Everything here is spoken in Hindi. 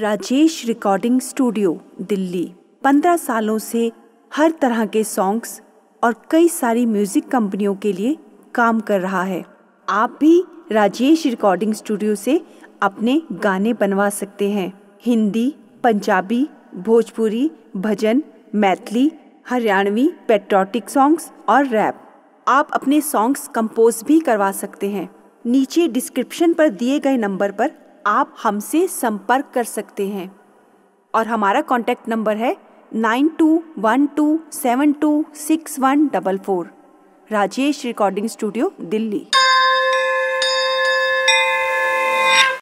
राजेश रिकॉर्डिंग स्टूडियो दिल्ली पंद्रह सालों से हर तरह के सॉन्ग्स और कई सारी म्यूजिक कंपनियों के लिए काम कर रहा है आप भी राजेश रिकॉर्डिंग स्टूडियो से अपने गाने बनवा सकते हैं हिंदी पंजाबी भोजपुरी भजन मैथिली हरियाणवी पेट्रोटिक सॉन्ग्स और रैप आप अपने सॉन्ग्स कंपोज भी करवा सकते हैं नीचे डिस्क्रिप्शन पर दिए गए नंबर पर आप हमसे संपर्क कर सकते हैं और हमारा कॉन्टैक्ट नंबर है nine two one two seven two six one double four Rajesh recording studio Delhi